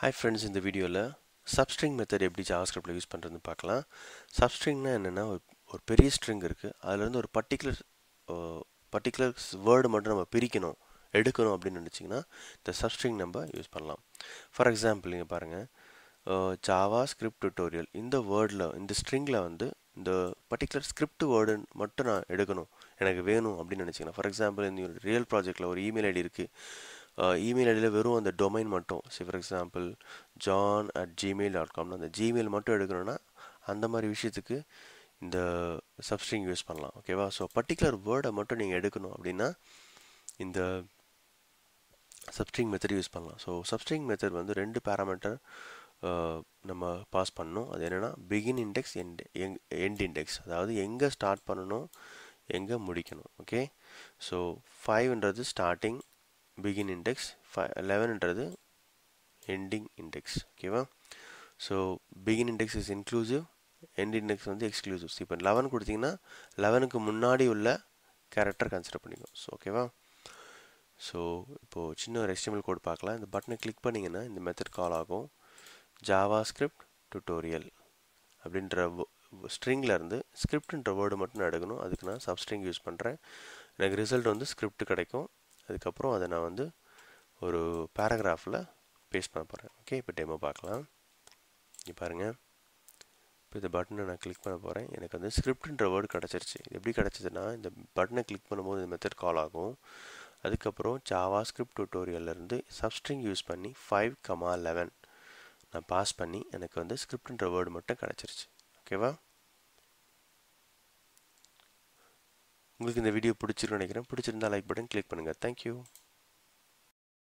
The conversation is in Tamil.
ஹாய் ஃப்ரெண்ட்ஸ் இந்த வீடியோவில் சப்ஸ்ட்ரிங் மெத்தட் எப்படி ஜாவாஸ்கிரிப்டில் யூஸ் பண்ணுறதுன்னு பார்க்கலாம் சப்ஸ்ட்ரிங்னா என்னென்னா ஒரு பெரிய ஸ்ட்ரிங் இருக்குது அதுலேருந்து ஒரு பர்டிகுலர் பர்டிகுலர் வேர்டு மட்டும் நம்ம பிரிக்கணும் எடுக்கணும் அப்படின்னு நினச்சிங்கன்னா இந்த சப்ஸ்ட்ரிங் நம்ம யூஸ் பண்ணலாம் ஃபார் எக்ஸாம்பிள் நீங்கள் பாருங்கள் ஜாவா ஸ்கிரிப்ட் டுட்டோரியல் இந்த வேர்டில் இந்த ஸ்ட்ரிங்கில் வந்து இந்த பர்டிகுலர் ஸ்கிரிப்ட் வேர்டு மட்டும் நான் எடுக்கணும் எனக்கு வேணும் அப்படின்னு நினச்சிங்கன்னா ஃபார் எக்ஸாம்பிள் இந்த ரியல் ப்ராஜெக்ட்டில் ஒரு இமெயில் ஐடி இருக்குது இமெயில் ஐடியில் வெறும் அந்த டொமைன் மட்டும் see for example John at Gmail dot காம்னு அந்த ஜிமெயில் மட்டும் எடுக்கணும்னா அந்த மாதிரி விஷயத்துக்கு இந்த சப்ஸ்ட்ரிங் யூஸ் பண்ணலாம் ஓகேவா ஸோ பர்டிகுலர் வேர்டை மட்டும் நீங்கள் எடுக்கணும் அப்படின்னா இந்த சப்ஸ்ட்ரிங் மெத்தட் யூஸ் பண்ணலாம் ஸோ சப்ஸ்ட்ரிங் மெத்தட் வந்து ரெண்டு பேராமீட்டர் நம்ம பாஸ் பண்ணணும் அது என்னென்னா பிகின் இண்டெக்ஸ் எண்ட் எங் எண்ட் இண்டெக்ஸ் அதாவது எங்கே ஸ்டார்ட் பண்ணணும் எங்கே முடிக்கணும் ஓகே ஸோ ஃபைவ்ன்றது ஸ்டார்டிங் பிகின் இண்டெக்ஸ் ஃபை லெவன்ன்றது எண்டிங் இண்டெக்ஸ் ஓகேவா so begin index is inclusive end index வந்து எக்ஸ்க்ளூசிவ் இப்போ லெவன் கொடுத்தீங்கன்னா லெவனுக்கு முன்னாடி உள்ள கேரக்டர் கன்சிடர் பண்ணிக்கணும் ஸோ ஓகேவா ஸோ இப்போது சின்ன ஒரு எஸ்டிமல் கோட் பார்க்கலாம் இந்த பட்டனை கிளிக் பண்ணிங்கன்னா இந்த மெத்தட் கால் ஆகும் ஜாவா ஸ்கிரிப்ட் டுட்டோரியல் அப்படின்ற ஸ்ட்ரிங்கில் இருந்து ஸ்கிரிப்ட்ன்ற வேர்டு மட்டும் நான் எடுக்கணும் அதுக்கு நான் சப்ஸ்ட்ரிங் யூஸ் பண்ணுறேன் எனக்கு ரிசல்ட் வந்து ஸ்கிரிப்ட் கிடைக்கும் அதுக்கப்புறம் அதை நான் வந்து ஒரு பேராகிராஃபில் பேஸ்ட் பண்ண போகிறேன் ஓகே இப்போ டெமோ பார்க்கலாம் இங்கே பாருங்கள் இப்போ இந்த பட்டனை நான் கிளிக் பண்ண போகிறேன் எனக்கு வந்து ஸ்கிரிப்டுன்ற வேர்டு கிடச்சிருச்சு இது எப்படி கிடச்சிதுன்னா இந்த பட்டனை கிளிக் பண்ணும்போது இந்த மெத்தட் கால் ஆகும் அதுக்கப்புறம் ஜாவா ஸ்கிரிப்ட் டூட்டோரியல்லேருந்து சப்ஸ்ட்ரிங் யூஸ் பண்ணி ஃபைவ் கமா லெவன் நான் பாஸ் பண்ணி எனக்கு வந்து ஸ்கிரிப்டுன்ற வேர்டு மட்டும் கிடச்சிருச்சு ஓகேவா உங்களுக்கு இந்த வீடியோ பிடிச்சிருக்கு நினைக்கிறேன் பிடிச்சிருந்தா லைக் பட்டன் கிளிக் பண்ணுங்கள் தேங்க்யூ